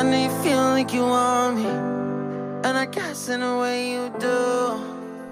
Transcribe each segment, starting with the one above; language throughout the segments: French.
I need you feel like you want me, and I guess in a way you do.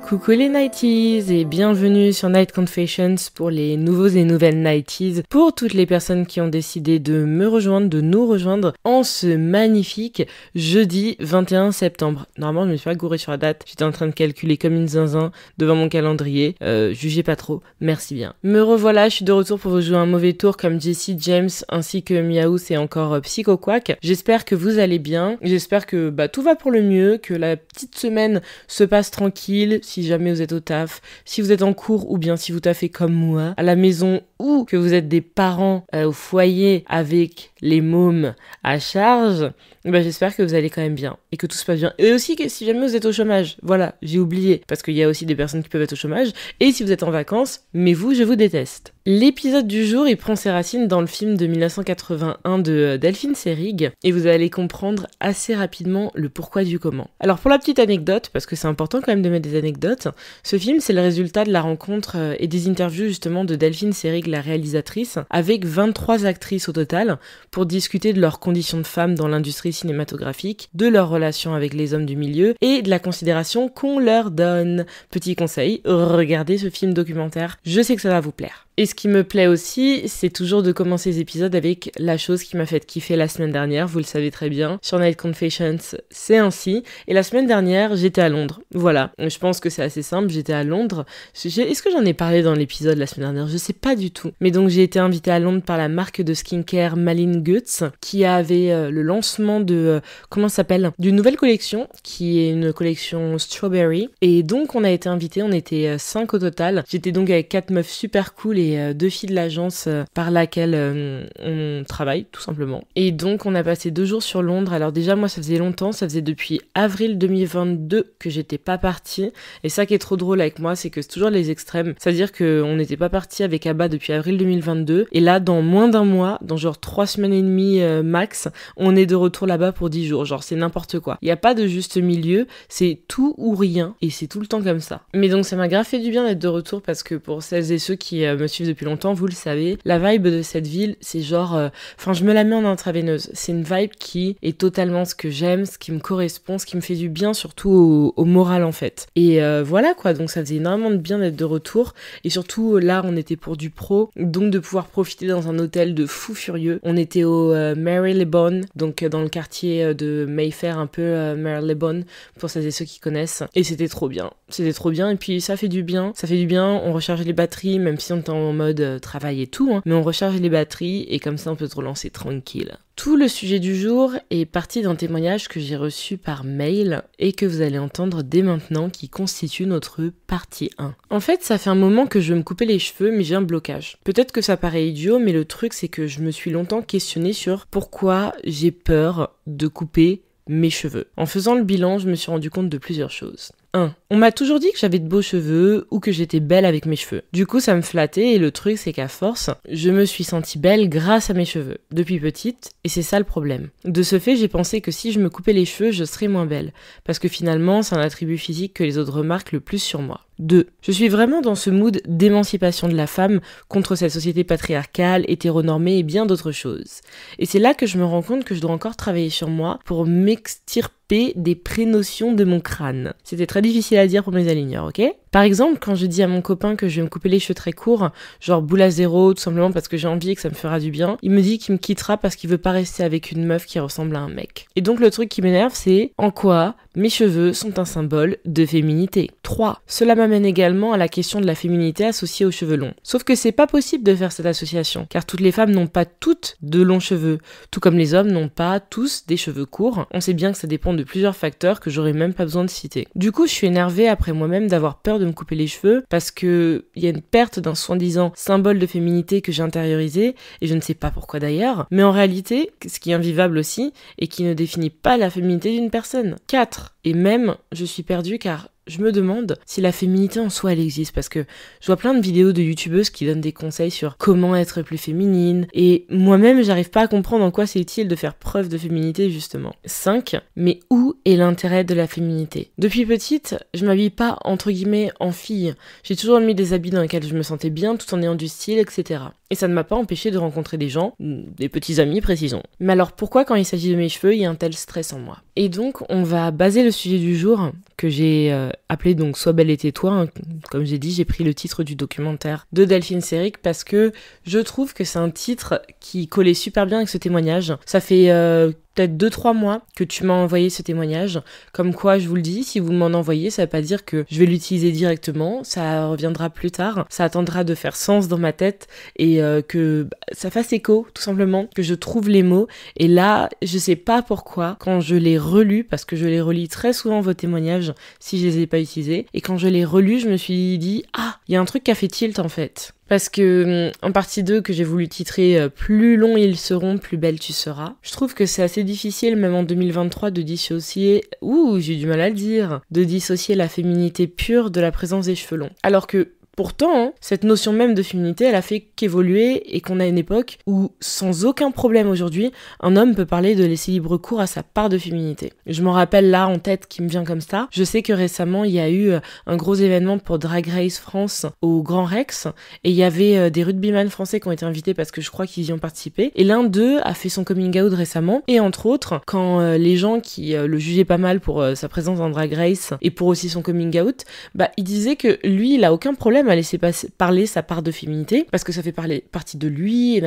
Coucou les Nighties et bienvenue sur Night Confessions pour les nouveaux et nouvelles Nighties, pour toutes les personnes qui ont décidé de me rejoindre, de nous rejoindre en ce magnifique jeudi 21 septembre. Normalement je me suis pas gouré sur la date, j'étais en train de calculer comme une zinzin devant mon calendrier, euh, jugez pas trop, merci bien. Me revoilà, je suis de retour pour vous jouer un mauvais tour comme Jesse James ainsi que Miaou et encore euh, Psycho Quack. J'espère que vous allez bien, j'espère que bah, tout va pour le mieux, que la petite semaine se passe tranquille, si jamais vous êtes au taf, si vous êtes en cours ou bien si vous taffez comme moi, à la maison ou que vous êtes des parents euh, au foyer avec les mômes à charge, eh ben, j'espère que vous allez quand même bien et que tout se passe bien. Et aussi que si jamais vous êtes au chômage, voilà, j'ai oublié, parce qu'il y a aussi des personnes qui peuvent être au chômage, et si vous êtes en vacances, mais vous, je vous déteste. L'épisode du jour, il prend ses racines dans le film de 1981 de euh, Delphine Seyrig, et vous allez comprendre assez rapidement le pourquoi du comment. Alors pour la petite anecdote, parce que c'est important quand même de mettre des anecdotes, ce film c'est le résultat de la rencontre euh, et des interviews justement de Delphine Seyrig, la réalisatrice, avec 23 actrices au total, pour discuter de leurs conditions de femmes dans l'industrie cinématographique de leur relation avec les hommes du milieu et de la considération qu'on leur donne. Petit conseil, regardez ce film documentaire, je sais que ça va vous plaire. Et ce qui me plaît aussi, c'est toujours de commencer les épisodes avec la chose qui m'a fait kiffer la semaine dernière, vous le savez très bien. Sur Night Confessions, c'est ainsi. Et la semaine dernière, j'étais à Londres. Voilà, je pense que c'est assez simple, j'étais à Londres. Est-ce que j'en ai parlé dans l'épisode la semaine dernière Je sais pas du tout. Mais donc j'ai été invitée à Londres par la marque de skincare Malin Guts, qui avait euh, le lancement de... Euh, comment ça s'appelle D'une nouvelle collection, qui est une collection Strawberry. Et donc on a été invité, on était 5 euh, au total. J'étais donc avec 4 meufs super cool et euh, deux filles de l'agence euh, par laquelle euh, on travaille, tout simplement. Et donc, on a passé deux jours sur Londres. Alors déjà, moi, ça faisait longtemps, ça faisait depuis avril 2022 que j'étais pas partie. Et ça qui est trop drôle avec moi, c'est que c'est toujours les extrêmes. C'est-à-dire qu'on n'était pas parti avec Abba depuis avril 2022. Et là, dans moins d'un mois, dans genre trois semaines et demie max, on est de retour là-bas pour dix jours. Genre, c'est n'importe quoi. Il n'y a pas de juste milieu, c'est tout ou rien. Et c'est tout le temps comme ça. Mais donc, ça m'a grave fait du bien d'être de retour parce que pour celles et ceux qui me suivent depuis longtemps, vous le savez, la vibe de cette ville, c'est genre, euh, enfin, je me la mets en intraveineuse. C'est une vibe qui est totalement ce que j'aime, ce qui me correspond, ce qui me fait du bien, surtout au, moral en fait. Et euh, voilà quoi, donc ça faisait énormément de bien d'être de retour. Et surtout là, on était pour du pro, donc de pouvoir profiter dans un hôtel de fou furieux. On était au euh, Marylebone, donc dans le quartier de Mayfair, un peu Marylebone, pour celles et ceux qui connaissent. Et c'était trop bien, c'était trop bien. Et puis ça fait du bien, ça fait du bien. On recharge les batteries, même si on était en en mode euh, travail et tout, hein. mais on recharge les batteries et comme ça on peut se relancer tranquille. Tout le sujet du jour est parti d'un témoignage que j'ai reçu par mail et que vous allez entendre dès maintenant qui constitue notre partie 1. En fait, ça fait un moment que je veux me couper les cheveux mais j'ai un blocage. Peut-être que ça paraît idiot mais le truc c'est que je me suis longtemps questionné sur pourquoi j'ai peur de couper mes cheveux. En faisant le bilan, je me suis rendu compte de plusieurs choses. 1. On m'a toujours dit que j'avais de beaux cheveux ou que j'étais belle avec mes cheveux. Du coup, ça me flattait et le truc, c'est qu'à force, je me suis sentie belle grâce à mes cheveux, depuis petite, et c'est ça le problème. De ce fait, j'ai pensé que si je me coupais les cheveux, je serais moins belle, parce que finalement, c'est un attribut physique que les autres remarquent le plus sur moi. 2. Je suis vraiment dans ce mood d'émancipation de la femme contre cette société patriarcale, hétéronormée et bien d'autres choses. Et c'est là que je me rends compte que je dois encore travailler sur moi pour m'extirper des prénotions de mon crâne. C'était très difficile à dire pour mes aligneurs, ok par exemple, quand je dis à mon copain que je vais me couper les cheveux très courts, genre boule à zéro, tout simplement parce que j'ai envie et que ça me fera du bien, il me dit qu'il me quittera parce qu'il veut pas rester avec une meuf qui ressemble à un mec. Et donc le truc qui m'énerve, c'est en quoi mes cheveux sont un symbole de féminité. 3. Cela m'amène également à la question de la féminité associée aux cheveux longs. Sauf que c'est pas possible de faire cette association, car toutes les femmes n'ont pas toutes de longs cheveux, tout comme les hommes n'ont pas tous des cheveux courts. On sait bien que ça dépend de plusieurs facteurs que j'aurais même pas besoin de citer. Du coup, je suis énervée après moi-même d'avoir peur de me couper les cheveux parce que il y a une perte d'un soi-disant symbole de féminité que j'ai intériorisé et je ne sais pas pourquoi d'ailleurs. Mais en réalité, ce qui est invivable aussi et qui ne définit pas la féminité d'une personne. 4. Et même, je suis perdue car je me demande si la féminité en soi elle existe parce que je vois plein de vidéos de youtubeuses qui donnent des conseils sur comment être plus féminine et moi-même j'arrive pas à comprendre en quoi c'est utile de faire preuve de féminité justement. 5. Mais où est l'intérêt de la féminité Depuis petite, je m'habille pas entre guillemets en fille. J'ai toujours mis des habits dans lesquels je me sentais bien tout en ayant du style, etc. Et ça ne m'a pas empêché de rencontrer des gens, des petits amis précisons. Mais alors pourquoi quand il s'agit de mes cheveux, il y a un tel stress en moi et donc, on va baser le sujet du jour que j'ai euh, appelé donc Sois belle et tais-toi. Hein. Comme j'ai dit, j'ai pris le titre du documentaire de Delphine Seric parce que je trouve que c'est un titre qui collait super bien avec ce témoignage. Ça fait euh, peut-être 2-3 mois que tu m'as envoyé ce témoignage. Comme quoi, je vous le dis, si vous m'en envoyez, ça ne veut pas dire que je vais l'utiliser directement, ça reviendra plus tard, ça attendra de faire sens dans ma tête et euh, que ça fasse écho, tout simplement, que je trouve les mots. Et là, je ne sais pas pourquoi, quand je les relu, parce que je les relis très souvent vos témoignages si je les ai pas utilisés, et quand je les relu, je me suis dit, ah, il y a un truc qui a fait tilt en fait. Parce que hum, en partie 2 que j'ai voulu titrer euh, Plus longs ils seront, plus belle tu seras, je trouve que c'est assez difficile même en 2023 de dissocier, ouh j'ai du mal à le dire, de dissocier la féminité pure de la présence des cheveux longs. Alors que Pourtant, cette notion même de féminité, elle a fait qu'évoluer et qu'on a une époque où, sans aucun problème aujourd'hui, un homme peut parler de laisser libre cours à sa part de féminité. Je m'en rappelle là en tête qui me vient comme ça. Je sais que récemment, il y a eu euh, un gros événement pour Drag Race France au Grand Rex et il y avait euh, des rugbyman français qui ont été invités parce que je crois qu'ils y ont participé. Et l'un d'eux a fait son coming out récemment et entre autres, quand euh, les gens qui le jugeaient pas mal pour sa présence dans Drag Race et pour aussi son coming out, bah, il disait que lui, il a aucun problème m'a laissé parler sa part de féminité parce que ça fait parler, partie de lui et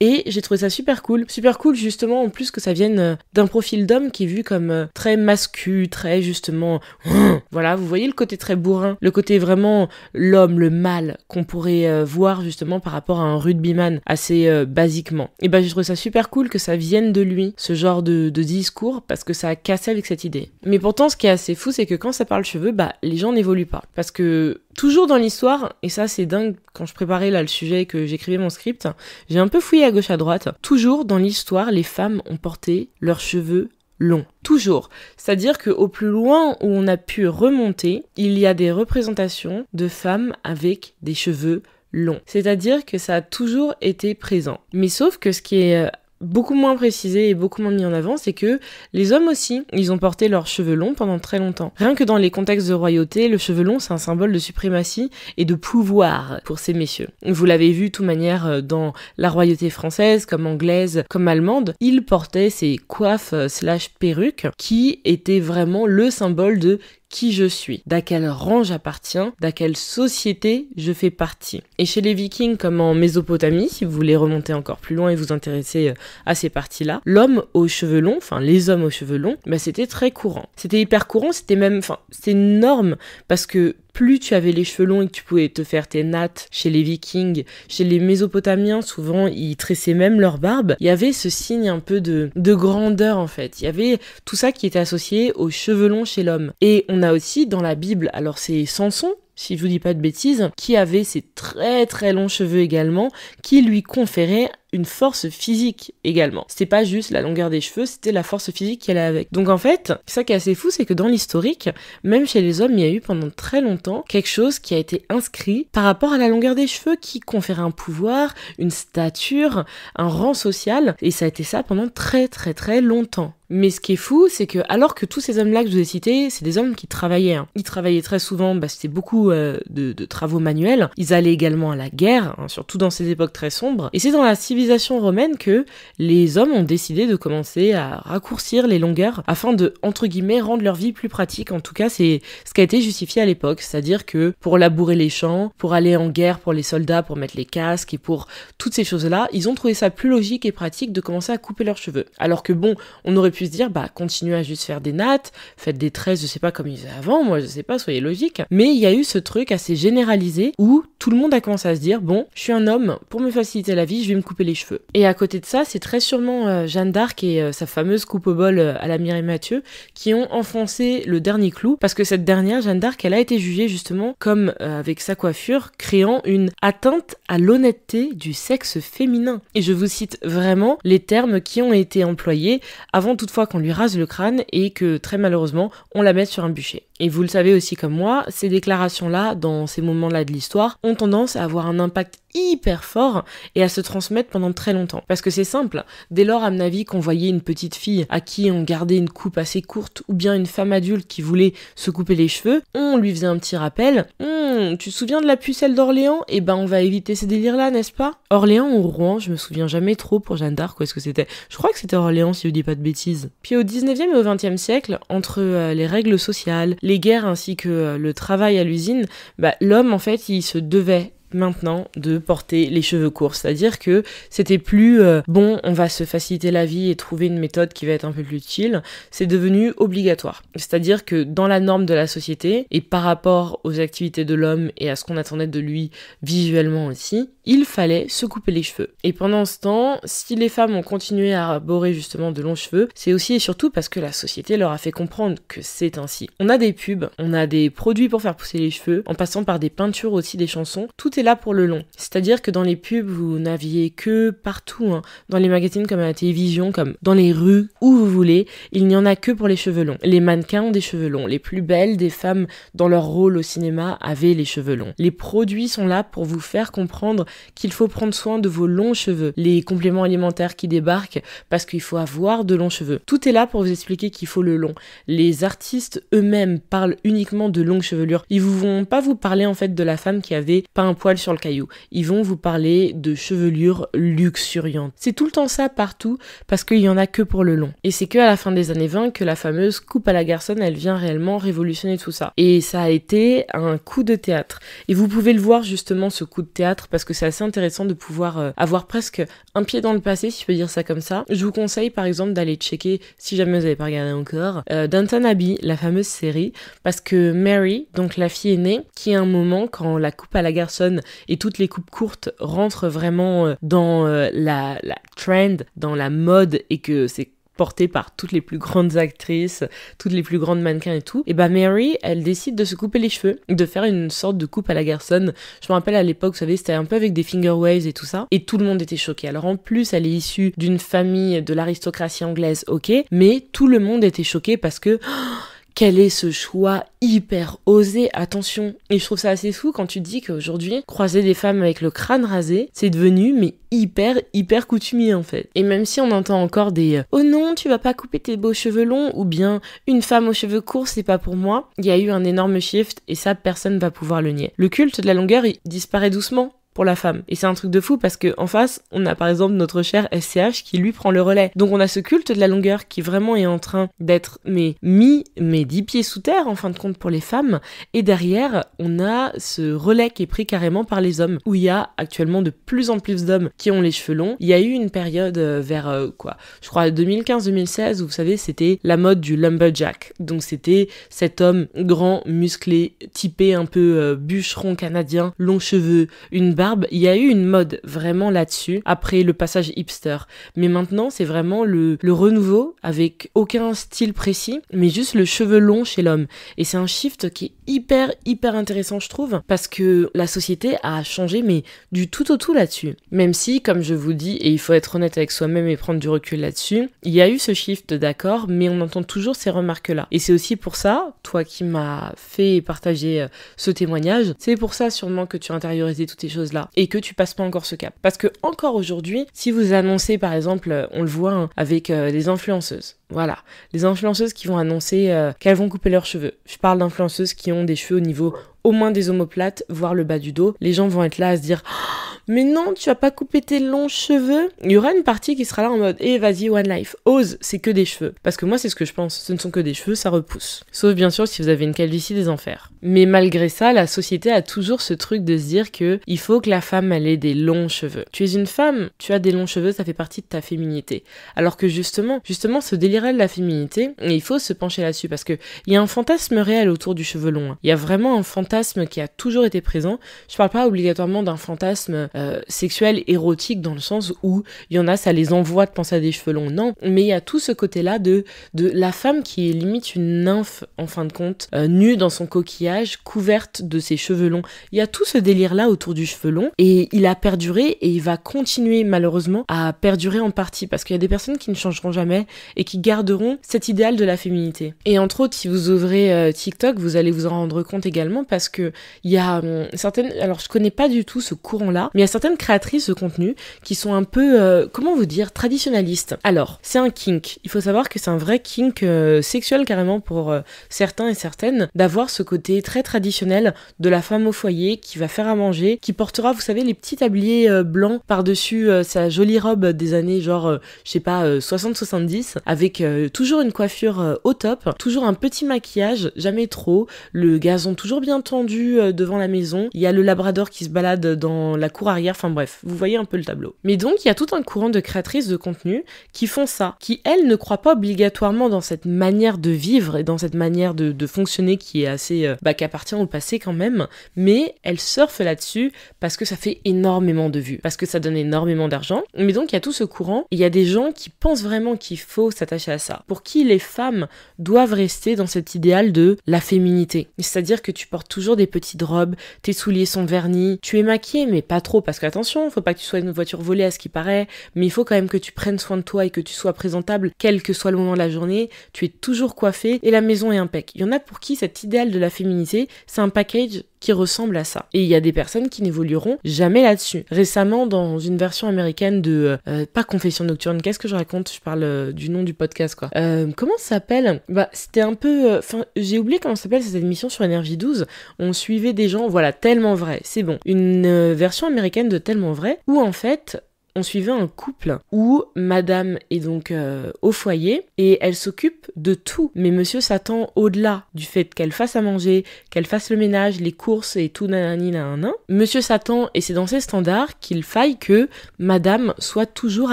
Et j'ai trouvé ça super cool. Super cool justement en plus que ça vienne euh, d'un profil d'homme qui est vu comme euh, très mascu, très justement... Voilà, vous voyez le côté très bourrin, le côté vraiment l'homme, le mâle qu'on pourrait euh, voir justement par rapport à un rugbyman assez basiquement. Et ben j'ai trouvé ça super cool que ça vienne de lui, ce genre de, de discours, parce que ça a cassé avec cette idée. Mais pourtant ce qui est assez fou c'est que quand ça parle cheveux, bah les gens n'évoluent pas. Parce que toujours dans l'histoire, et ça c'est dingue, quand je préparais là le sujet et que j'écrivais mon script, j'ai un peu fouillé à gauche à droite. Toujours dans l'histoire, les femmes ont porté leurs cheveux longs. Toujours. C'est-à-dire qu'au plus loin où on a pu remonter, il y a des représentations de femmes avec des cheveux longs. C'est-à-dire que ça a toujours été présent. Mais sauf que ce qui est euh, beaucoup moins précisé et beaucoup moins mis en avant, c'est que les hommes aussi, ils ont porté leurs cheveux longs pendant très longtemps. Rien que dans les contextes de royauté, le cheveu long, c'est un symbole de suprématie et de pouvoir pour ces messieurs. Vous l'avez vu de toute manière euh, dans la royauté française, comme anglaise, comme allemande, ils portaient ces coiffes euh, slash perruques qui étaient vraiment le symbole de qui je suis, d'à quel rang j'appartiens, d'à quelle société je fais partie. Et chez les Vikings, comme en Mésopotamie, si vous voulez remonter encore plus loin et vous intéresser euh, à ces parties-là, l'homme aux cheveux longs, enfin les hommes aux cheveux longs, bah, c'était très courant. C'était hyper courant, c'était même, enfin, c'est norme parce que plus tu avais les cheveux longs et que tu pouvais te faire tes nattes chez les vikings, chez les mésopotamiens, souvent ils tressaient même leur barbe, il y avait ce signe un peu de, grandeur en fait. Il y avait tout ça qui était associé aux cheveux longs chez l'homme. Et on a aussi dans la Bible, alors c'est Samson si je vous dis pas de bêtises, qui avait ces très très longs cheveux également, qui lui conférait une force physique également. C'était pas juste la longueur des cheveux, c'était la force physique qu'elle a avec. Donc en fait, ça qui est assez fou, c'est que dans l'historique, même chez les hommes, il y a eu pendant très longtemps quelque chose qui a été inscrit par rapport à la longueur des cheveux qui conférait un pouvoir, une stature, un rang social, et ça a été ça pendant très très très longtemps. Mais ce qui est fou, c'est que alors que tous ces hommes-là que je vous ai cités, c'est des hommes qui travaillaient. Hein. Ils travaillaient très souvent, bah, c'était beaucoup euh, de, travaux manuels. Ils allaient également à la guerre, hein, surtout dans ces époques très sombres. Et c'est dans la civilisation romaine que les hommes ont décidé de commencer à raccourcir les longueurs afin de, entre guillemets, rendre leur vie plus pratique. En tout cas, c'est ce qui a été justifié à l'époque. C'est-à-dire que pour labourer les champs, pour aller en guerre pour les soldats, pour mettre les casques et pour toutes ces choses-là, ils ont trouvé ça plus logique et pratique de commencer à couper leurs cheveux. Alors que bon, on aurait pu se dire, bah, continuez à juste faire des nattes, faites des tresses, je sais pas, comme ils faisaient avant, moi, je sais pas, soyez logique. Mais il y a eu ce truc assez généralisé où tout le monde a commencé à se dire, bon, je suis un homme, pour me faciliter la vie, je vais me couper les cheveux. Et à côté de ça, c'est très sûrement euh, Jeanne d'Arc et euh, sa fameuse coupe au bol euh, à la Mireille Mathieu qui ont enfoncé le dernier clou, parce que cette dernière, Jeanne d'Arc, elle a été jugée justement comme, avec sa coiffure, créant une atteinte à l'honnêteté du sexe féminin. Et je vous cite vraiment les termes qui ont été employés avant tout fois qu'on lui rase le crâne et que très malheureusement on la met sur un bûcher. Et vous le savez aussi comme moi, ces déclarations-là, dans ces moments-là de l'histoire, ont tendance à avoir un impact hyper fort et à se transmettre pendant très longtemps. Parce que c'est simple, dès lors, à mon avis, qu'on voyait une petite fille à qui on gardait une coupe assez courte ou bien une femme adulte qui voulait se couper les cheveux, on lui faisait un petit rappel. Hum, tu te souviens de la pucelle d'Orléans Eh ben, on va éviter ces délires-là, n'est-ce pas Orléans ou Rouen, je me souviens jamais trop pour Jeanne d'Arc, où est-ce que c'était Je crois que c'était Orléans, si je dis pas de bêtises. Puis au 19e et au 20e siècle, entre euh, les règles sociales, les guerres ainsi que euh, le travail à l'usine, bah, l'homme en fait il se devait maintenant de porter les cheveux courts. C'est-à-dire que c'était plus euh, bon, on va se faciliter la vie et trouver une méthode qui va être un peu plus utile, C'est devenu obligatoire. C'est-à-dire que dans la norme de la société et par rapport aux activités de l'homme et à ce qu'on attendait de lui visuellement aussi, il fallait se couper les cheveux. Et pendant ce temps, si les femmes ont continué à arborer justement de longs cheveux, c'est aussi et surtout parce que la société leur a fait comprendre que c'est ainsi. On a des pubs, on a des produits pour faire pousser les cheveux, en passant par des peintures aussi, des chansons, tout là pour le long. C'est-à-dire que dans les pubs, vous n'aviez que partout, hein. dans les magazines comme à la télévision, comme dans les rues, où vous voulez, il n'y en a que pour les cheveux longs. Les mannequins ont des cheveux longs. Les plus belles des femmes dans leur rôle au cinéma avaient les cheveux longs. Les produits sont là pour vous faire comprendre qu'il faut prendre soin de vos longs cheveux. Les compléments alimentaires qui débarquent parce qu'il faut avoir de longs cheveux. Tout est là pour vous expliquer qu'il faut le long. Les artistes eux-mêmes parlent uniquement de longues chevelures. Ils vous vont pas vous parler en fait de la femme qui avait pas un poids sur le caillou. Ils vont vous parler de chevelure luxuriante. C'est tout le temps ça partout parce qu'il y en a que pour le long. Et c'est que à la fin des années 20 que la fameuse coupe à la garçonne, elle vient réellement révolutionner tout ça. Et ça a été un coup de théâtre. Et vous pouvez le voir justement ce coup de théâtre parce que c'est assez intéressant de pouvoir euh, avoir presque un pied dans le passé, si je peux dire ça comme ça. Je vous conseille par exemple d'aller checker, si jamais vous n'avez pas regardé encore, Danton euh, Downton Abbey, la fameuse série, parce que Mary, donc la fille aînée, qui à un moment, quand la coupe à la garçonne et toutes les coupes courtes rentrent vraiment euh, dans euh, la, trend, dans la mode et que c'est porté par toutes les plus grandes actrices, toutes les plus grandes mannequins et tout, et bah Mary, elle décide de se couper les cheveux, de faire une sorte de coupe à la garçonne. Je me rappelle à l'époque, vous savez, c'était un peu avec des finger waves et tout ça, et tout le monde était choqué. Alors en plus, elle est issue d'une famille de l'aristocratie anglaise, ok, mais tout le monde était choqué parce que... Oh, quel est ce choix hyper osé Attention. Et je trouve ça assez fou quand tu dis qu'aujourd'hui, croiser des femmes avec le crâne rasé, c'est devenu mais hyper hyper coutumier en fait. Et même si on entend encore des euh, "Oh non, tu vas pas couper tes beaux cheveux longs" ou bien "Une femme aux cheveux courts, c'est pas pour moi", il y a eu un énorme shift et ça personne va pouvoir le nier. Le culte de la longueur, il disparaît doucement la femme. Et c'est un truc de fou parce que en face, on a par exemple notre cher SCH qui lui prend le relais. Donc on a ce culte de la longueur qui vraiment est en train d'être mais mis mais dix pieds sous terre en fin de compte pour les femmes. Et derrière, on a ce relais qui est pris carrément par les hommes où il y a actuellement de plus en plus d'hommes qui ont les cheveux longs. Il y a eu une période euh, vers euh, quoi Je crois 2015-2016 où vous savez c'était la mode du lumberjack. Donc c'était cet homme grand, musclé, typé un peu euh, bûcheron canadien, longs cheveux, une barbe il y a eu une mode vraiment là-dessus après le passage hipster. Mais maintenant, c'est vraiment le, le renouveau avec aucun style précis, mais juste le cheveu long chez l'homme. Et c'est un shift qui est hyper, hyper intéressant, je trouve, parce que la société a changé, mais du tout au tout là-dessus. Même si, comme je vous dis, et il faut être honnête avec soi-même et prendre du recul là-dessus, il y a eu ce shift, d'accord, mais on entend toujours ces remarques-là. Et c'est aussi pour ça, toi qui m'as fait partager euh, ce témoignage, c'est pour ça sûrement que tu as intériorisé toutes ces choses-là et que tu passes pas encore ce cap. Parce que encore aujourd'hui, si vous annoncez par exemple, euh, on le voit hein, avec des euh, les influenceuses, voilà, les influenceuses qui vont annoncer euh, qu'elles vont couper leurs cheveux. Je parle d'influenceuses qui ont des cheveux au niveau au moins des omoplates, voire le bas du dos. Les gens vont être là à se dire «Oh, Mais non, tu as pas coupé tes longs cheveux. Il y aura une partie qui sera là en mode Eh vas-y, One Life, ose, c'est que des cheveux. Parce que moi, c'est ce que je pense. Ce ne sont que des cheveux, ça repousse. Sauf bien sûr si vous avez une calvitie des enfers. Mais malgré ça, la société a toujours ce truc de se dire que il faut que la femme ait des longs cheveux. Tu es une femme, tu as des longs cheveux, ça fait partie de ta féminité. Alors que justement, justement, ce délire de la féminité, et il faut se pencher là-dessus parce que il y a un fantasme réel autour du cheveu long. Hein. Il y a vraiment un fantasme qui a toujours été présent. Je parle pas obligatoirement d'un fantasme euh, sexuel érotique dans le sens où il y en a, ça les envoie de penser à des cheveux longs. Non, mais il y a tout ce côté-là de de la femme qui est limite une nymphe en fin de compte, euh, nue dans son coquillage, couverte de ses cheveux longs. Il y a tout ce délire-là autour du cheveu long et il a perduré et il va continuer malheureusement à perdurer en partie parce qu'il y a des personnes qui ne changeront jamais et qui garderont cet idéal de la féminité. Et entre autres, si vous ouvrez euh, TikTok, vous allez vous en rendre compte également parce que il y a hum, certaines. Alors, je connais pas du tout ce courant-là, mais il y a certaines créatrices de contenu qui sont un peu, euh, comment vous dire, traditionnalistes. Alors, c'est un kink. Il faut savoir que c'est un vrai kink euh, sexuel carrément pour certains et certaines d'avoir ce côté très traditionnel de la femme au foyer qui va faire à manger, qui portera, vous savez, les petits tabliers blancs par-dessus sa jolie robe des années genre, je sais pas, 60-70 avec euh, toujours une coiffure euh, au top, toujours un petit maquillage, jamais trop, le gazon toujours bien tendu euh, devant la maison, il y a le labrador qui se balade dans la cour arrière, enfin bref, vous voyez un peu le tableau. Mais donc il y a tout un courant de créatrices de contenu qui font ça, qui elles ne croient pas obligatoirement dans cette manière de vivre et dans cette manière de, de fonctionner qui est assez, bah, qui appartient au passé quand même, mais elles surfent là-dessus parce que ça fait énormément de vues, parce que ça donne énormément d'argent. Mais donc il y a tout ce courant, il y a des gens qui pensent vraiment qu'il faut s'attacher ça. Pour qui les femmes doivent rester dans cet idéal de la féminité. C'est-à-dire que tu portes toujours des petites robes, tes souliers sont vernis, tu es maquillée, mais pas trop, parce qu'attention, faut pas que tu sois une voiture volée à ce qui paraît, mais il faut quand même que tu prennes soin de toi et que tu sois présentable, quel que soit le moment de la journée, tu es toujours coiffée et la maison est impeccable. Il y en a pour qui cet idéal de la féminité, c'est un package qui ressemble à ça. Et il y a des personnes qui n'évolueront jamais là-dessus. Récemment, dans une version américaine de euh, euh, pas Confession nocturne, qu'est-ce que je raconte Je parle euh, du nom du podcast quoi. comment ça s'appelle Bah c'était un peu, enfin j'ai oublié comment ça s'appelle cette émission sur nrj 12. On suivait des gens, voilà tellement vrai, c'est bon. Une version américaine de tellement vrai où en fait suivait un couple où madame est donc euh, au foyer et elle s'occupe de tout. Mais monsieur s'attend au-delà du fait qu'elle fasse à manger, qu'elle fasse le ménage, les courses et tout nanani nanana. Monsieur s'attend, et c'est dans ses standards qu'il faille que madame soit toujours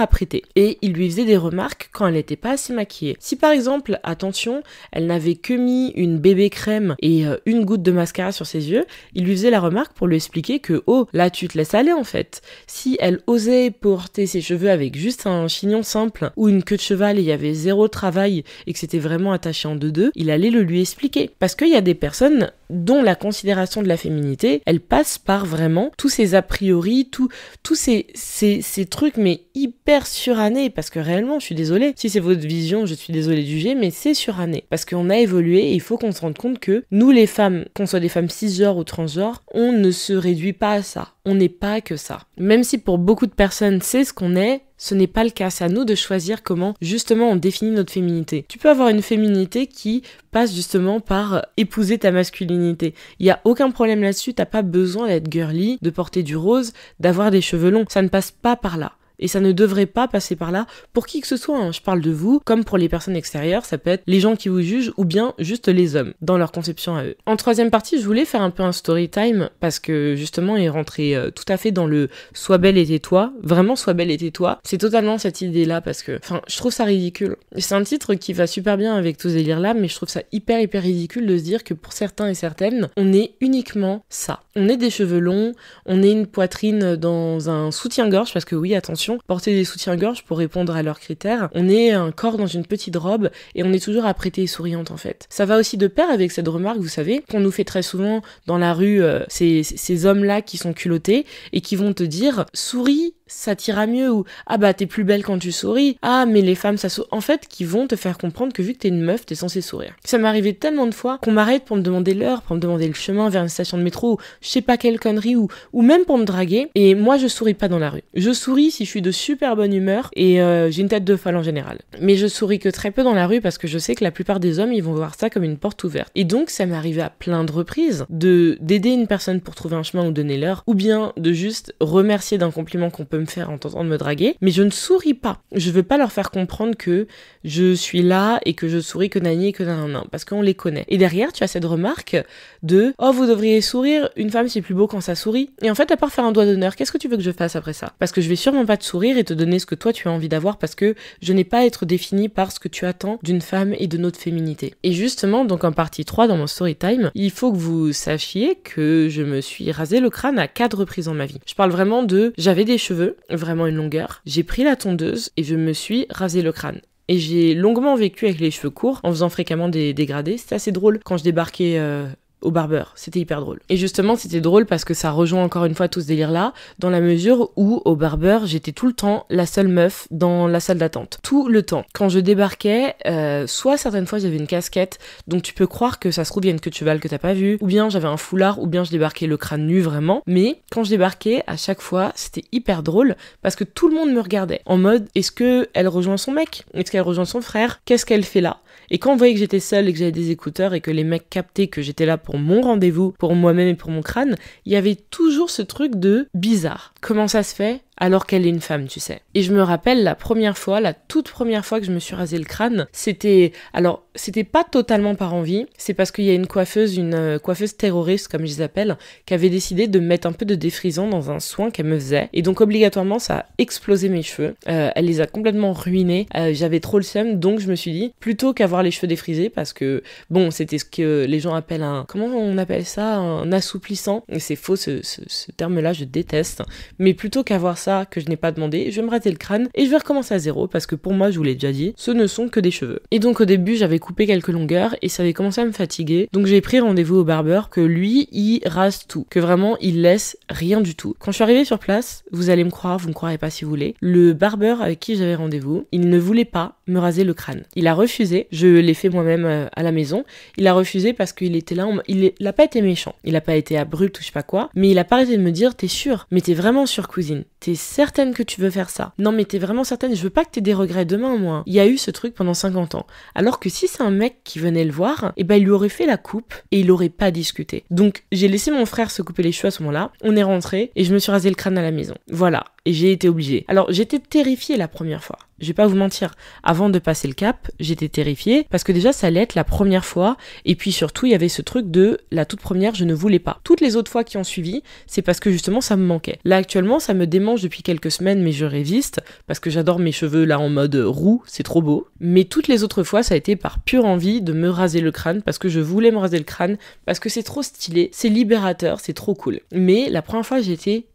apprêtée. Et il lui faisait des remarques quand elle n'était pas assez maquillée. Si par exemple, attention, elle n'avait que mis une bébé crème et euh, une goutte de mascara sur ses yeux, il lui faisait la remarque pour lui expliquer que oh, là tu te laisses aller en fait. Si elle osait pour porter ses cheveux avec juste un chignon simple ou une queue de cheval et il y avait zéro travail et que c'était vraiment attaché en deux-deux, il allait le lui expliquer. Parce qu'il y a des personnes dont la considération de la féminité, elle passe par vraiment tous ces a priori, tous ces, ces, ces trucs, mais hyper surannés, parce que réellement, je suis désolée, si c'est votre vision, je suis désolée du G, mais c'est suranné, parce qu'on a évolué et il faut qu'on se rende compte que nous, les femmes, qu'on soit des femmes cisgenres ou transgenres, on ne se réduit pas à ça, on n'est pas que ça. Même si pour beaucoup de personnes, sait ce qu'on est, ce n'est pas le cas, c'est à nous de choisir comment justement on définit notre féminité. Tu peux avoir une féminité qui passe justement par euh, épouser ta masculinité. Il n'y a aucun problème là-dessus, t'as pas besoin d'être girly, de porter du rose, d'avoir des cheveux longs, ça ne passe pas par là. Et ça ne devrait pas passer par là pour qui que ce soit. Hein, je parle de vous, comme pour les personnes extérieures, ça peut être les gens qui vous jugent ou bien juste les hommes, dans leur conception à eux. En troisième partie, je voulais faire un peu un story time parce que justement, il rentrait euh, tout à fait dans le sois belle et tais-toi. Vraiment, sois belle et tais-toi. C'est totalement cette idée-là parce que, enfin, je trouve ça ridicule. C'est un titre qui va super bien avec tous les lire là mais je trouve ça hyper, hyper ridicule de se dire que pour certains et certaines, on est uniquement ça. On est des cheveux longs, on est une poitrine dans un soutien-gorge parce que oui, attention, porter des soutiens-gorge pour répondre à leurs critères. On est un corps dans une petite robe et on est toujours apprêtée et souriante en fait. Ça va aussi de pair avec cette remarque, vous savez, qu'on nous fait très souvent dans la rue, euh, ces, ces hommes-là qui sont culottés et qui vont te dire souris ça t'ira mieux ou ah bah t'es plus belle quand tu souris ah mais les femmes ça sourit en fait qui vont te faire comprendre que vu que t'es une meuf t'es censée sourire ça m'est arrivé tellement de fois qu'on m'arrête pour me demander l'heure pour me demander le chemin vers une station de métro ou je sais pas quelle connerie ou ou même pour me draguer et moi je souris pas dans la rue je souris si je suis de super bonne humeur et euh, j'ai une tête de folle en général mais je souris que très peu dans la rue parce que je sais que la plupart des hommes ils vont voir ça comme une porte ouverte et donc ça m'est arrivé à plein de reprises de d'aider une personne pour trouver un chemin ou donner l'heure ou bien de juste remercier d'un compliment qu'on peut me faire en tentant de me draguer, mais je ne souris pas. Je veux pas leur faire comprendre que je suis là et que je souris que nani et que nanana, parce qu'on les connaît. Et derrière, tu as cette remarque de Oh, vous devriez sourire, une femme c'est plus beau quand ça sourit. Et en fait, à part faire un doigt d'honneur, qu'est-ce que tu veux que je fasse après ça Parce que je vais sûrement pas te sourire et te donner ce que toi tu as envie d'avoir parce que je n'ai pas à être définie par ce que tu attends d'une femme et de notre féminité. Et justement, donc en partie 3 dans mon story time, il faut que vous sachiez que je me suis rasé le crâne à quatre reprises dans ma vie. Je parle vraiment de j'avais des cheveux vraiment une longueur. J'ai pris la tondeuse et je me suis rasé le crâne. Et j'ai longuement vécu avec les cheveux courts en faisant fréquemment des dégradés. C'était assez drôle. Quand je débarquais euh, au barbeur. C'était hyper drôle. Et justement, c'était drôle parce que ça rejoint encore une fois tout ce délire-là, dans la mesure où, au barbeur, j'étais tout le temps la seule meuf dans la salle d'attente. Tout le temps. Quand je débarquais, euh, soit certaines fois j'avais une casquette, donc tu peux croire que ça se trouve, il y a une queue de que t'as pas vu, ou bien j'avais un foulard, ou bien je débarquais le crâne nu vraiment. Mais quand je débarquais, à chaque fois, c'était hyper drôle parce que tout le monde me regardait en mode est-ce qu'elle rejoint son mec Est-ce qu'elle rejoint son frère Qu'est-ce qu'elle fait là et quand on voyait que j'étais seule et que j'avais des écouteurs et que les mecs captaient que j'étais là pour mon rendez-vous, pour moi-même et pour mon crâne, il y avait toujours ce truc de bizarre. Comment ça se fait alors qu'elle est une femme, tu sais. Et je me rappelle la première fois, la toute première fois que je me suis rasé le crâne, c'était alors c'était pas totalement par envie, c'est parce qu'il y a une coiffeuse, une euh, coiffeuse terroriste comme je les appelle, qui avait décidé de mettre un peu de défrisant dans un soin qu'elle me faisait et donc obligatoirement ça a explosé mes cheveux. Euh, elle les a complètement ruinés, euh, j'avais trop le seum donc je me suis dit plutôt qu'avoir les cheveux défrisés parce que bon, c'était ce que les gens appellent un comment on appelle ça, un assouplissant c'est faux ce, ce terme là, je déteste, mais plutôt qu'avoir ça que je n'ai pas demandé, je vais me rater le crâne et je vais recommencer à zéro parce que pour moi, je vous l'ai déjà dit, ce ne sont que des cheveux. Et donc au début, j'avais coupé quelques longueurs et ça avait commencé à me fatiguer. Donc j'ai pris rendez-vous au barbeur que lui, il rase tout, que vraiment il laisse rien du tout. Quand je suis arrivée sur place, vous allez me croire, vous me croirez pas si vous voulez, le barbeur avec qui j'avais rendez-vous, il ne voulait pas me raser le crâne. Il a refusé, je l'ai fait moi-même euh, à la maison, il a refusé parce qu'il était là, il n'a pas été méchant, il n'a pas été abrupt ou je sais pas quoi, mais il a pas arrêté de me dire, t'es sûr, mais t'es vraiment sûr cousine, t'es certaine que tu veux faire ça. Non, mais t'es vraiment certaine, je veux pas que t'aies des regrets demain, au moins. Il y a eu ce truc pendant 50 ans. Alors que si c'est un mec qui venait le voir, eh ben il lui aurait fait la coupe et il aurait pas discuté. Donc j'ai laissé mon frère se couper les cheveux à ce moment-là, on est rentré et je me suis rasé le crâne à la maison. Voilà et j'ai été obligée. Alors j'étais terrifiée la première fois. Je vais pas vous mentir, avant de passer le cap, j'étais terrifiée parce que déjà ça allait être la première fois et puis surtout il y avait ce truc de la toute première je ne voulais pas. Toutes les autres fois qui ont suivi, c'est parce que justement ça me manquait. Là actuellement ça me démange depuis quelques semaines mais je résiste parce que j'adore mes cheveux là en mode roux, c'est trop beau. Mais toutes les autres fois ça a été par pure envie de me raser le crâne parce que je voulais me raser le crâne parce que c'est trop stylé, c'est libérateur, c'est trop cool. Mais la première fois j'étais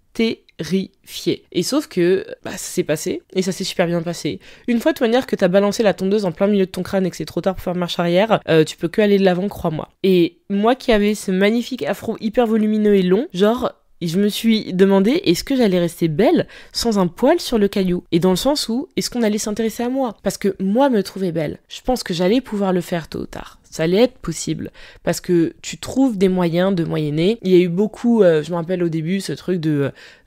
et sauf que bah, ça s'est passé, et ça s'est super bien passé. Une fois de manière que t'as balancé la tondeuse en plein milieu de ton crâne et que c'est trop tard pour faire marche arrière, euh, tu peux que aller de l'avant, crois-moi. Et moi qui avais ce magnifique afro hyper volumineux et long, genre je me suis demandé est-ce que j'allais rester belle sans un poil sur le caillou Et dans le sens où est-ce qu'on allait s'intéresser à moi Parce que moi me trouvais belle, je pense que j'allais pouvoir le faire tôt ou tard. Ça allait être possible parce que tu trouves des moyens de moyenner. Il y a eu beaucoup, euh, je me rappelle au début, ce truc de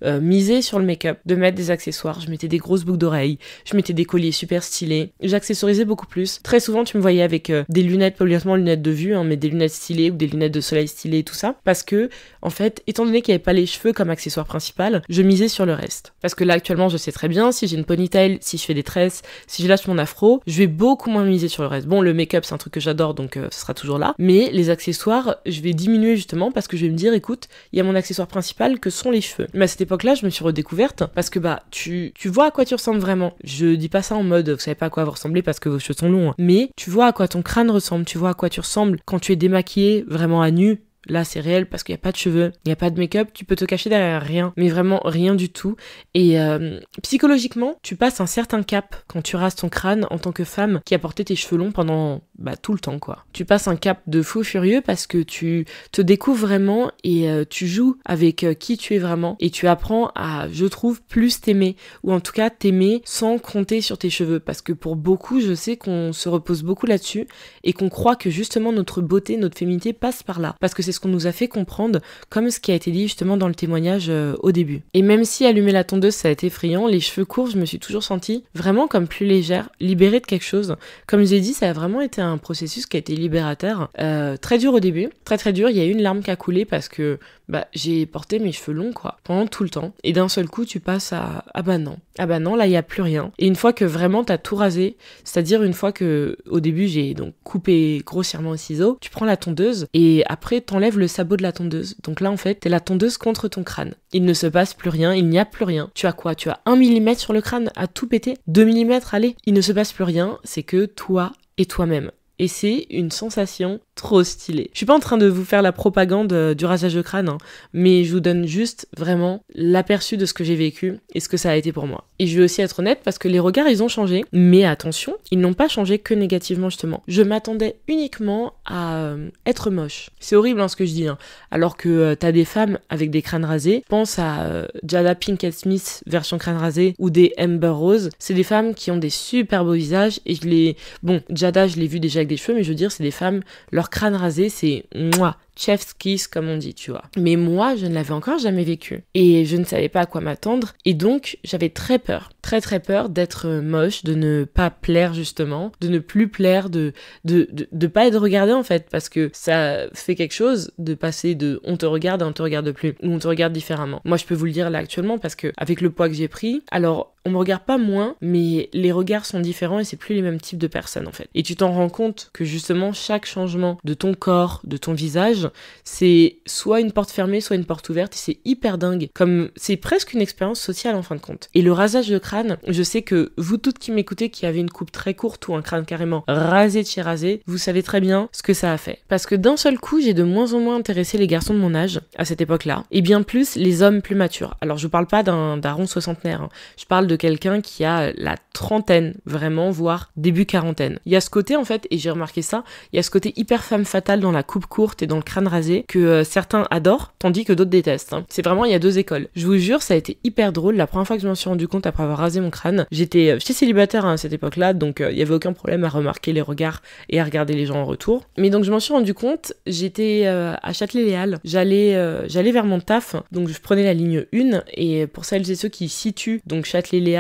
euh, euh, miser sur le make-up, de mettre des accessoires. Je mettais des grosses boucles d'oreilles, je mettais des colliers super stylés. J'accessorisais beaucoup plus. Très souvent, tu me voyais avec des lunettes, pas obligatoirement lunettes de vue, hein, mais des lunettes stylées ou des lunettes de soleil stylées tout ça. Parce que, en fait, étant donné qu'il n'y avait pas les cheveux comme accessoire principal, je misais sur le reste. Parce que là, actuellement, je sais très bien, si j'ai une ponytail, si je fais des tresses, si je lâche mon afro, je vais beaucoup moins miser sur le reste. Bon, le make-up, c'est un truc que j'adore, donc euh, sera toujours là. Mais les accessoires, je vais diminuer justement parce que je vais me dire, écoute, il y a mon accessoire principal que sont les cheveux. Mais à cette époque-là, je me suis redécouverte parce que bah, tu, vois à quoi tu ressembles vraiment. Je dis pas ça en mode, vous savez pas à quoi vous ressemblez parce que vos cheveux sont longs, hein. mais tu vois à quoi ton crâne ressemble, tu vois à quoi tu ressembles quand tu es démaquillé, vraiment à nu, Là, c'est réel parce qu'il n'y a pas de cheveux, il n'y a pas de make-up, tu peux te cacher derrière rien, mais vraiment rien du tout. Et euh, psychologiquement, tu passes un certain cap quand tu rases ton crâne en tant que femme qui a porté tes cheveux longs pendant bah, tout le temps, quoi. Tu passes un cap de fou furieux parce que tu te découvres vraiment et euh, tu joues avec euh, qui tu es vraiment et tu apprends à, je trouve, plus t'aimer ou en tout cas t'aimer sans compter sur tes cheveux parce que pour beaucoup, je sais qu'on se repose beaucoup là-dessus et qu'on croit que justement notre beauté, notre féminité passe par là parce que c'est ce qu'on nous a fait comprendre, comme ce qui a été dit justement dans le témoignage euh, au début. Et même si allumer la tondeuse ça a été effrayant, les cheveux courts, je me suis toujours sentie vraiment comme plus légère, libérée de quelque chose. Comme j'ai dit, ça a vraiment été un processus qui a été libérateur, euh, très dur au début, très très dur. Il y a eu une larme qui a coulé parce que bah, j'ai porté mes cheveux longs quoi pendant tout le temps, et d'un seul coup tu passes à ah bah non, ah bah non, là il n'y a plus rien. Et une fois que vraiment t'as tout rasé, c'est-à-dire une fois que au début j'ai donc coupé grossièrement au ciseau, tu prends la tondeuse et après t'enlèves le sabot de la tondeuse. Donc là en fait t'es la tondeuse contre ton crâne. Il ne se passe plus rien, il n'y a plus rien. Tu as quoi Tu as un mm sur le crâne à tout péter 2 mm, allez Il ne se passe plus rien, c'est que toi et toi-même. Et c'est une sensation trop stylé. Je suis pas en train de vous faire la propagande euh, du rasage de crâne, hein, mais je vous donne juste vraiment l'aperçu de ce que j'ai vécu et ce que ça a été pour moi. Et je vais aussi être honnête parce que les regards ils ont changé, mais attention, ils n'ont pas changé que négativement justement. Je m'attendais uniquement à euh, être moche. C'est horrible hein, ce que je dis, hein. alors que euh, t'as des femmes avec des crânes rasés, pense à Jada Pinkett Smith version crâne rasé ou des Amber Rose, c'est des femmes qui ont des super beaux visages et je les... Bon, Jada je l'ai vu déjà avec des cheveux, mais je veux dire c'est des femmes, leur crâne rasé, c'est moi chef's comme on dit, tu vois. Mais moi, je ne l'avais encore jamais vécu. Et je ne savais pas à quoi m'attendre. Et donc, j'avais très peur. Très, très peur d'être euh, moche, de ne pas plaire, justement, de ne plus plaire, de, de, de, pas être regardé en fait. Parce que ça fait quelque chose de passer de on te regarde à on te regarde plus, ou on te regarde différemment. Moi, je peux vous le dire là actuellement parce que, avec le poids que j'ai pris, alors, on me regarde pas moins, mais les regards sont différents et c'est plus les mêmes types de personnes, en fait. Et tu t'en rends compte que, justement, chaque changement de ton corps, de ton visage, c'est soit une porte fermée, soit une porte ouverte, et c'est hyper dingue. Comme c'est presque une expérience sociale en fin de compte. Et le rasage de crâne, je sais que vous toutes qui m'écoutez, qui avez une coupe très courte ou un crâne carrément rasé de chez rasé, vous savez très bien ce que ça a fait. Parce que d'un seul coup, j'ai de moins en moins intéressé les garçons de mon âge à cette époque-là, et bien plus les hommes plus matures. Alors je parle pas d'un daron soixantenaire, hein. je parle de quelqu'un qui a la trentaine, vraiment, voire début quarantaine. Il y a ce côté en fait, et j'ai remarqué ça, il y a ce côté hyper femme fatale dans la coupe courte et dans le crâne rasé que euh, certains adorent tandis que d'autres détestent. Hein. C'est vraiment il y a deux écoles. Je vous jure, ça a été hyper drôle. La première fois que je m'en suis rendu compte après avoir rasé mon crâne, j'étais euh, chez célibataire hein, à cette époque-là, donc euh, il y avait aucun problème à remarquer les regards et à regarder les gens en retour. Mais donc je m'en suis rendu compte, j'étais à Châtelet-Les j'allais j'allais vers mon taf, donc je prenais la ligne 1 et pour celles et ceux qui situent donc Châtelet-Les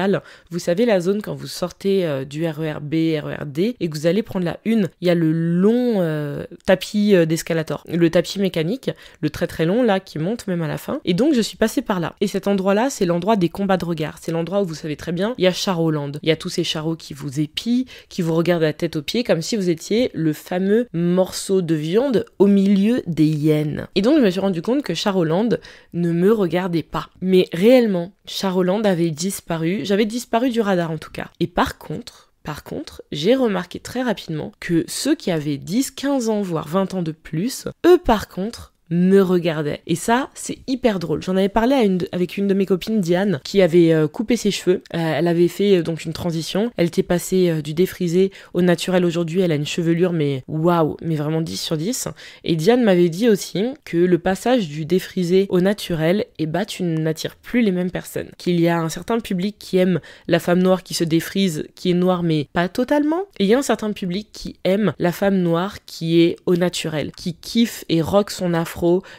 vous savez la zone quand vous sortez du RER e B, RER e D et que vous allez prendre la 1, il y a le long tapis d'escalator le tapis mécanique, le très très long là qui monte même à la fin. Et donc je suis passée par là. Et cet endroit là, c'est l'endroit des combats de regard. C'est l'endroit où vous savez très bien, il y a Charoland. Il y a tous ces charreaux qui vous épient, qui vous regardent à tête aux pieds comme si vous étiez le fameux morceau de viande au milieu des hyènes. Et donc je me suis rendu compte que Charoland ne me regardait pas. Mais réellement, Charoland avait disparu. J'avais disparu du radar en tout cas. Et par contre, par contre, j'ai remarqué très rapidement que ceux qui avaient 10, 15 ans, voire 20 ans de plus, eux par contre, me regardait. Et ça, c'est hyper drôle. J'en avais parlé à une avec une de mes copines, Diane, qui avait euh, coupé ses cheveux. Euh, elle avait fait euh, donc une transition. Elle était passée du défrisé au naturel aujourd'hui. Elle a une chevelure, mais waouh, mais vraiment 10 sur 10. Et Diane m'avait dit aussi que le passage du défrisé au naturel, et eh bah, tu n'attires plus les mêmes personnes. Qu'il y a un certain public qui aime la femme noire qui se défrise, qui est noire, mais pas totalement. Et il y a un certain public qui aime la femme noire qui est au naturel, qui kiffe et rock son afro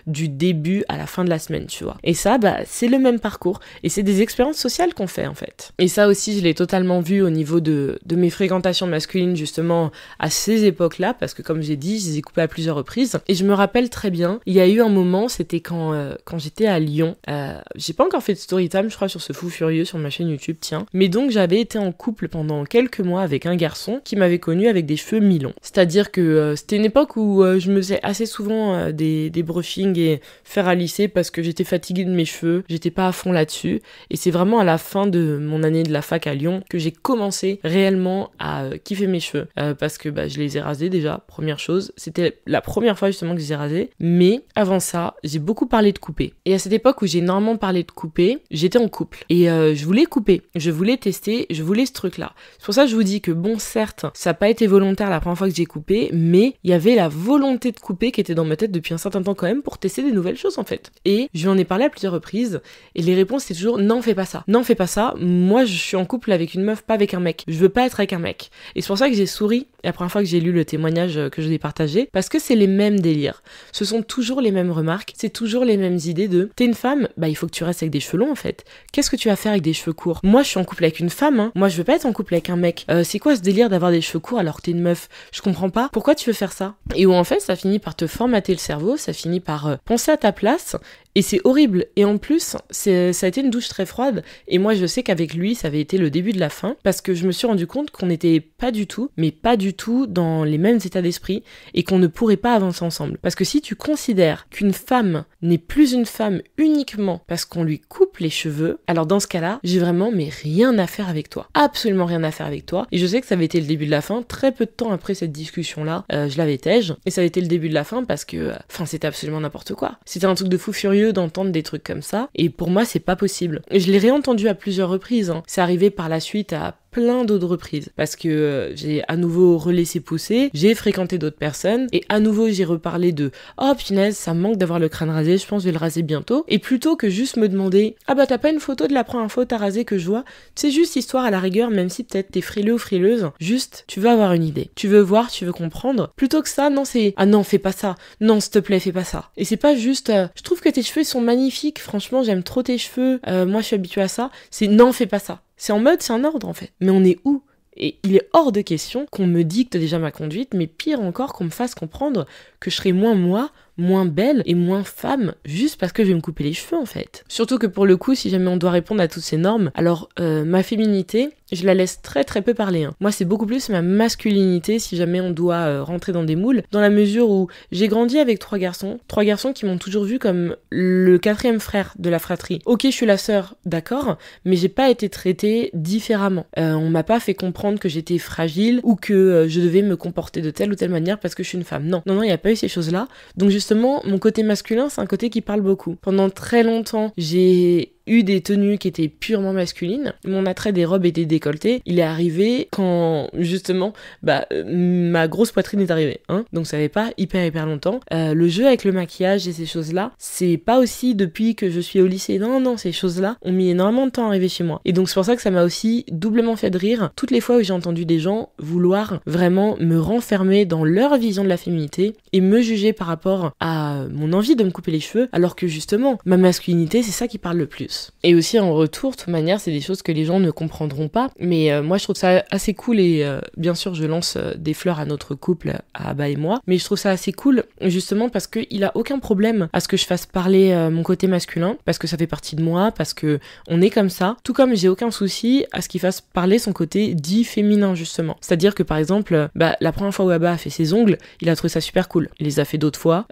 du début à la fin de la semaine, tu vois. Et ça, bah, c'est le même parcours. Et c'est des expériences sociales qu'on fait, en fait. Et ça aussi, je l'ai totalement vu au niveau de, mes fréquentations masculines, justement, à ces époques-là, parce que comme j'ai dit, je les ai coupées à plusieurs reprises. Et je me rappelle très bien, il y a eu un moment, c'était quand, euh, quand j'étais à Lyon. Euh, j'ai pas encore fait de storytime, je crois, sur ce fou furieux sur ma chaîne YouTube, tiens. Mais donc, j'avais été en couple pendant quelques mois avec un garçon qui m'avait connu avec des cheveux mi-longs. C'est-à-dire que euh, c'était une époque où je me faisais assez souvent des, des brushing et faire à lycée parce que j'étais fatiguée de mes cheveux, j'étais pas à fond là-dessus. Et c'est vraiment à la fin de mon année de la fac à Lyon que j'ai commencé réellement à euh, kiffer mes cheveux. Euh, parce que bah, je les ai rasés déjà, première chose. C'était la première fois justement que je les ai rasés. Mais avant ça, j'ai beaucoup parlé de couper. Et à cette époque où j'ai énormément parlé de couper, j'étais en couple. Et euh, je voulais couper, je voulais tester, je voulais ce truc-là. C'est pour ça que je vous dis que bon, certes, ça n'a pas été volontaire la première fois que j'ai coupé, mais il y avait la volonté de couper qui était dans ma tête depuis un certain temps quand même pour tester des nouvelles choses en fait. Et je lui en ai parlé à plusieurs reprises et les réponses c'est toujours non fais pas ça, non fais pas ça, moi je suis en couple avec une meuf, pas avec un mec, je veux pas être avec un mec. Et c'est pour ça que j'ai souri la première fois que j'ai lu le témoignage euh, que je ai partagé parce que c'est les mêmes délires, ce sont toujours les mêmes remarques, c'est toujours les mêmes idées de t'es une femme, bah il faut que tu restes avec des cheveux longs en fait, qu'est-ce que tu vas faire avec des cheveux courts Moi je suis en couple avec une femme, hein. moi je veux pas être en couple avec un mec, euh, c'est quoi ce délire d'avoir des cheveux courts alors que t'es une meuf Je comprends pas, pourquoi tu veux faire ça Et où en fait ça finit par te formater le cerveau, ça finit fini par euh, penser à ta place et c'est horrible. Et en plus, ça a été une douche très froide. Et moi, je sais qu'avec lui, ça avait été le début de la fin, parce que je me suis rendu compte qu'on n'était pas du tout, mais pas du tout dans les mêmes états d'esprit, et qu'on ne pourrait pas avancer ensemble. Parce que si tu considères qu'une femme n'est plus une femme uniquement parce qu'on lui coupe les cheveux, alors dans ce cas-là, j'ai vraiment mais rien à faire avec toi. Absolument rien à faire avec toi. Et je sais que ça avait été le début de la fin, très peu de temps après cette discussion-là, euh, je l'avais tège, et ça avait été le début de la fin parce que, euh, enfin, c'est c'était absolument n'importe quoi. C'était un truc de fou furieux d'entendre des trucs comme ça, et pour moi, c'est pas possible. Je l'ai réentendu à plusieurs reprises. Hein. C'est arrivé par la suite à plein d'autres reprises parce que euh, j'ai à nouveau relaissé pousser, j'ai fréquenté d'autres personnes et à nouveau j'ai reparlé de oh punaise, ça manque d'avoir le crâne rasé, je pense que je vais le raser bientôt. Et plutôt que juste me demander ah bah t'as pas une photo de la première fois t'as rasé que je vois, c'est juste histoire à la rigueur, même si peut-être t'es frileux ou frileuse, juste tu veux avoir une idée, tu veux voir, tu veux comprendre. Plutôt que ça, non, c'est ah non, fais pas ça, non, s'il te plaît, fais pas ça. Et c'est pas juste euh, je trouve que tes cheveux sont magnifiques, franchement, j'aime trop tes cheveux, euh, moi je suis habituée à ça, c'est non, fais pas ça. C'est en mode, c'est un ordre en fait. Mais on est où Et il est hors de question qu'on me dicte déjà ma conduite, mais pire encore qu'on me fasse comprendre que je serai moins moi moins belle et moins femme juste parce que je vais me couper les cheveux en fait. Surtout que pour le coup, si jamais on doit répondre à toutes ces normes, alors euh, ma féminité, je la laisse très très peu parler. Hein. Moi, c'est beaucoup plus ma masculinité si jamais on doit euh, rentrer dans des moules, dans la mesure où j'ai grandi avec trois garçons, trois garçons qui m'ont toujours vu comme le quatrième frère de la fratrie. Ok, je suis la sœur, d'accord, mais j'ai pas été traitée différemment. Euh, on m'a pas fait comprendre que j'étais fragile ou que je devais me comporter de telle ou telle manière parce que je suis une femme. Non, non, non, il n'y a pas eu ces choses-là. Donc je justement, mon côté masculin, c'est un côté qui parle beaucoup. Pendant très longtemps, j'ai eu des tenues qui étaient purement masculines. Mon attrait des robes était décolleté il est arrivé quand justement bah, euh, ma grosse poitrine est arrivée. Hein Donc ça n'avait pas hyper hyper longtemps. Euh, le jeu avec le maquillage et ces choses-là, c'est pas aussi depuis que je suis au lycée. Non, non, ces choses-là ont mis énormément de temps à arriver chez moi. Et donc c'est pour ça que ça m'a aussi doublement fait de rire toutes les fois où j'ai entendu des gens vouloir vraiment me renfermer dans leur vision de la féminité et me juger par rapport à mon envie de me couper les cheveux, alors que justement, ma masculinité, c'est ça qui parle le plus. Et aussi en retour, de toute manière, c'est des choses que les gens ne comprendront pas. Mais euh, moi, je trouve ça assez cool et euh, bien sûr, je lance euh, des fleurs à notre couple, à Abba et moi. Mais je trouve ça assez cool justement parce qu'il a aucun problème à ce que je fasse parler mon côté masculin, parce que ça fait partie de moi, parce que on est comme ça. Tout comme j'ai aucun souci à ce qu'il fasse parler son côté dit féminin justement. C'est-à-dire que par exemple, bah, la première fois où Abba a fait ses ongles, il a trouvé ça super cool. Il les a fait d'autres fois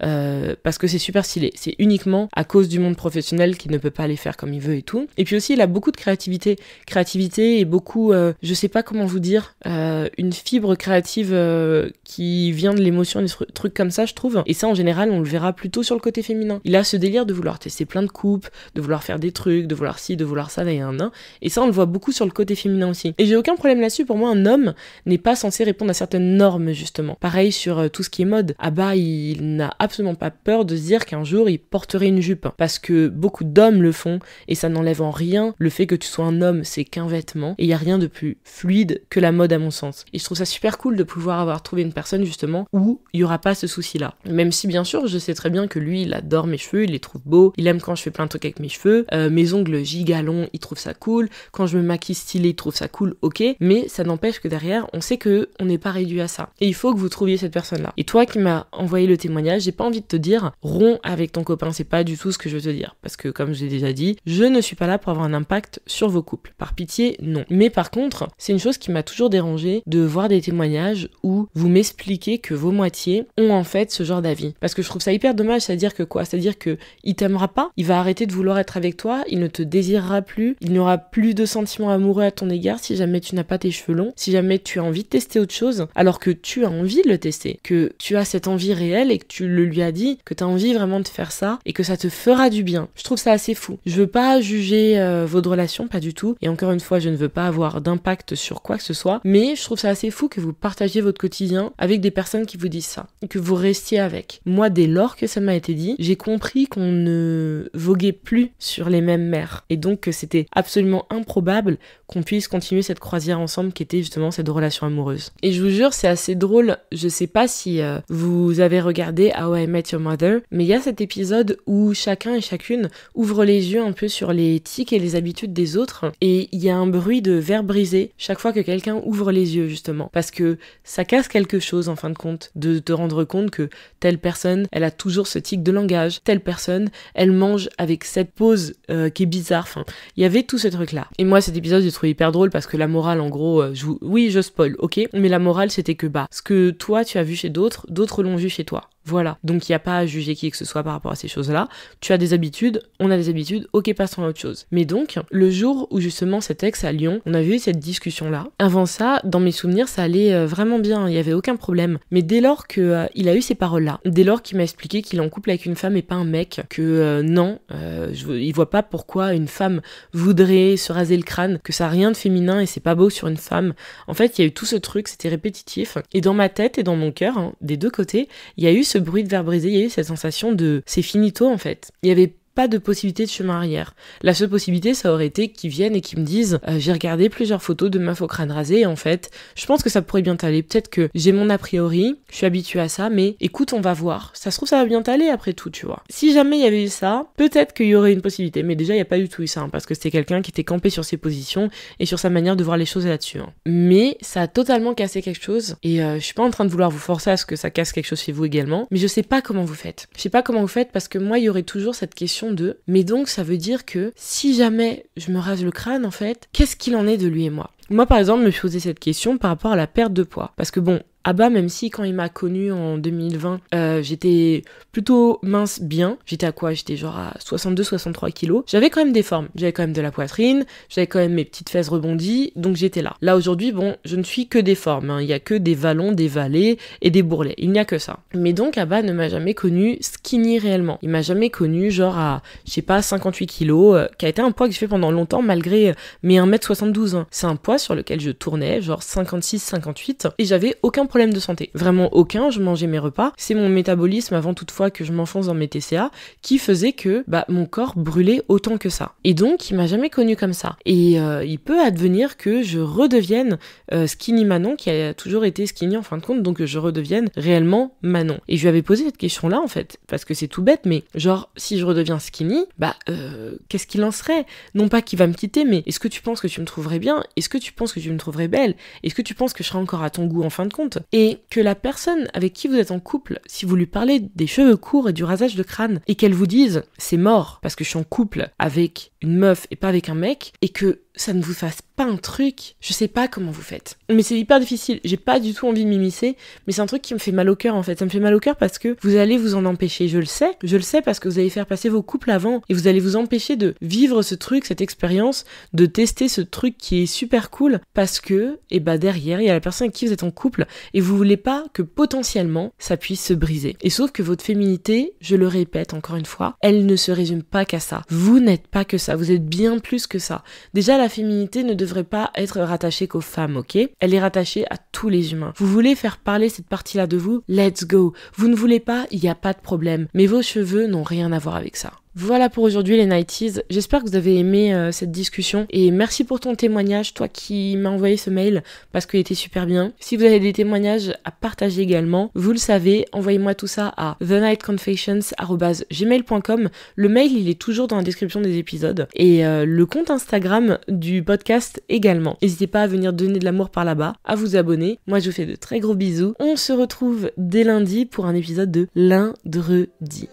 parce que c'est super stylé. C'est uniquement à cause du monde professionnel qu'il ne peut pas les faire comme il veut et tout. Et puis aussi, il a beaucoup de créativité. Créativité et beaucoup, euh, je sais pas comment vous dire, euh, une fibre créative euh, qui vient de l'émotion, des trucs comme ça, je trouve. Et ça, en général, on le verra plutôt sur le côté féminin. Il a ce délire de vouloir tester plein de coupes, de vouloir faire des trucs, de vouloir ci, de vouloir ça, d'ailleurs, un, un. Et ça, on le voit beaucoup sur le côté féminin aussi. Et j'ai aucun problème là-dessus. Pour moi, un homme n'est pas censé répondre à certaines normes, justement. Pareil sur tout ce qui est mode. Ah bah, il n'a absolument pas peur de se dire qu'un jour, il porterait une jupe. Parce que beaucoup d'hommes le font et ça n'enlève en rien le fait que tu sois un homme, c'est qu'un vêtement, et il n'y a rien de plus fluide que la mode à mon sens. Et je trouve ça super cool de pouvoir avoir trouvé une personne justement où il n'y aura pas ce souci-là. Même si bien sûr, je sais très bien que lui, il adore mes cheveux, il les trouve beaux, il aime quand je fais plein de trucs avec mes cheveux, euh, mes ongles gigalons, il trouve ça cool, quand je me maquille stylé, il trouve ça cool, ok, mais ça n'empêche que derrière, on sait que on n'est pas réduit à ça. Et il faut que vous trouviez cette personne-là. Et toi qui m'as envoyé le témoignage, j'ai pas envie de te dire rond avec ton copain, c'est pas du tout ce que je veux te dire. Parce que comme j'ai déjà dit, je ne suis pas là pour avoir un impact sur vos couples. Par pitié, non. Mais par contre, c'est une chose qui m'a toujours dérangé de voir des témoignages où vous m'expliquez que vos moitiés ont en fait ce genre d'avis. Parce que je trouve ça hyper dommage, c'est-à-dire que quoi C'est-à-dire que il t'aimera pas, il va arrêter de vouloir être avec toi, il ne te désirera plus, il n'y aura plus de sentiments amoureux à ton égard si jamais tu n'as pas tes cheveux longs, si jamais tu as envie de tester autre chose, alors que tu as envie de le tester, que tu as cette envie réelle et que tu le lui as dit, que tu as envie vraiment de faire ça et que ça te fera du bien. Je trouve ça assez fou. Je pas juger euh, votre relation, pas du tout. Et encore une fois, je ne veux pas avoir d'impact sur quoi que ce soit. Mais je trouve ça assez fou que vous partagiez votre quotidien avec des personnes qui vous disent ça, et que vous restiez avec. Moi, dès lors que ça m'a été dit, j'ai compris qu'on ne voguait plus sur les mêmes mers. Et donc que c'était absolument improbable qu'on puisse continuer cette croisière ensemble qui était justement cette relation amoureuse. Et je vous jure, c'est assez drôle. Je sais pas si euh, vous avez regardé How I Met Your Mother, mais il y a cet épisode où chacun et chacune ouvre les yeux un peu sur les tics et les habitudes des autres, et il y a un bruit de verre brisé chaque fois que quelqu'un ouvre les yeux, justement, parce que ça casse quelque chose, en fin de compte, de te rendre compte que telle personne, elle a toujours ce tic de langage, telle personne, elle mange avec cette pose euh, qui est bizarre, enfin, il y avait tout ce truc-là. Et moi, cet épisode, je trouvé hyper drôle parce que la morale, en gros, euh, oui, je spoil, ok, mais la morale, c'était que, bah, ce que toi, tu as vu chez d'autres, d'autres l'ont vu chez toi. Voilà. Donc il n'y a pas à juger qui que ce soit par rapport à ces choses-là. Tu as des habitudes, on a des habitudes, ok, passons à autre chose. Mais donc, le jour où justement cet ex à Lyon, on a vu cette discussion-là, avant ça, dans mes souvenirs, ça allait euh, vraiment bien, il n'y avait aucun problème. Mais dès lors qu'il euh, a eu ces paroles-là, dès lors qu'il m'a expliqué qu'il est en couple avec une femme et pas un mec, que euh, non, je, il voit pas pourquoi une femme voudrait se raser le crâne, que ça a rien de féminin et c'est pas beau sur une femme. En fait, il y a eu tout ce truc, c'était répétitif. Et dans ma tête et dans mon cœur, hein, des deux côtés, il y a eu ce bruit de verre brisé, il y a eu cette sensation de c'est finito en fait. Il y avait pas de possibilité de chemin arrière. La seule possibilité, ça aurait été qu'ils viennent et qu'ils me disent euh, j'ai regardé plusieurs photos de ma au crâne rasé et en fait, je pense que ça pourrait bien t'aller. Peut-être que j'ai mon a priori, je suis habituée à ça, mais écoute, on va voir. Ça se trouve, ça va bien t'aller après tout, tu vois. Si jamais il y avait eu ça, peut-être qu'il y aurait une possibilité, mais déjà, il n'y a pas du tout eu ça, hein, parce que c'était quelqu'un qui était campé sur ses positions et sur sa manière de voir les choses là-dessus. Hein. Mais ça a totalement cassé quelque chose et euh, je suis pas en train de vouloir vous forcer à ce que ça casse quelque chose chez vous également, mais je sais pas comment vous faites. Je sais pas comment vous faites parce que moi, il y aurait toujours cette question de. Mais donc, ça veut dire que si jamais je me rase le crâne, en fait, qu'est-ce qu'il en est de lui et moi moi, par exemple, me posé cette question par rapport à la perte de poids. Parce que bon, Abba, même si quand il m'a connu en 2020, euh, j'étais plutôt mince bien, j'étais à quoi J'étais genre à 62-63 kilos. J'avais quand même des formes, j'avais quand même de la poitrine, j'avais quand même mes petites fesses rebondies, donc j'étais là. Là aujourd'hui, bon, je ne suis que des formes, hein. il n'y a que des vallons, des vallées et des bourrelets, il n'y a que ça. Mais donc Abba ne m'a jamais connu skinny réellement. Il m'a jamais connu genre à, je sais pas, 58 kilos, euh, qui a été un poids que j'ai fait pendant longtemps malgré euh, mes 1m72. Hein. C'est un poids sur lequel je tournais, genre 56-58, et j'avais aucun problème de santé, vraiment aucun, je mangeais mes repas, c'est mon métabolisme avant toutefois que je m'enfonce dans mes TCA qui faisait que bah, mon corps brûlait autant que ça. Et donc il m'a jamais connu comme ça. Et euh, il peut advenir que je redevienne euh, skinny Manon qui a toujours été skinny en fin de compte, donc que je redevienne réellement Manon. Et je lui avais posé cette question là en fait, parce que c'est tout bête, mais genre si je redeviens skinny, bah euh, qu'est-ce qu'il en serait Non pas qu'il va me quitter, mais est-ce que tu penses que tu me trouverais bien Est-ce que tu penses que tu me trouverais belle Est-ce que tu penses que je serais encore à ton goût en fin de compte et que la personne avec qui vous êtes en couple, si vous lui parlez des cheveux courts et du rasage de crâne, et qu'elle vous dise c'est mort parce que je suis en couple avec une meuf et pas avec un mec, et que ça ne vous fasse pas un truc, je sais pas comment vous faites. Mais c'est hyper difficile, j'ai pas du tout envie de m'immiscer, mais c'est un truc qui me fait mal au cœur en fait. Ça me fait mal au cœur parce que vous allez vous en empêcher, je le sais, je le sais parce que vous allez faire passer vos couples avant et vous allez vous empêcher de vivre ce truc, cette expérience, de tester ce truc qui est super cool parce que, et eh bah ben, derrière, il y a la personne avec qui vous êtes en couple et vous voulez pas que potentiellement ça puisse se briser. Et sauf que votre féminité, je le répète encore une fois, elle ne se résume pas qu'à ça. Vous n'êtes pas que ça, vous êtes bien plus que ça. Déjà, la la féminité ne devrait pas être rattachée qu'aux femmes, ok Elle est rattachée à tous les humains. Vous voulez faire parler cette partie-là de vous Let's go. Vous ne voulez pas Il n'y a pas de problème. Mais vos cheveux n'ont rien à voir avec ça. Voilà pour aujourd'hui les Nighties. J'espère que vous avez aimé euh, cette discussion et merci pour ton témoignage, toi qui m'as envoyé ce mail parce qu'il était super bien. Si vous avez des témoignages à partager également, vous le savez, envoyez-moi tout ça à thenightconfessions@gmail.com. Le mail, il est toujours dans la description des épisodes et euh, le compte Instagram du podcast également. N'hésitez pas à venir donner de l'amour par là-bas, à vous abonner. Moi, je vous fais de très gros bisous. On se retrouve dès lundi pour un épisode de lundi.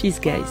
Peace, guys.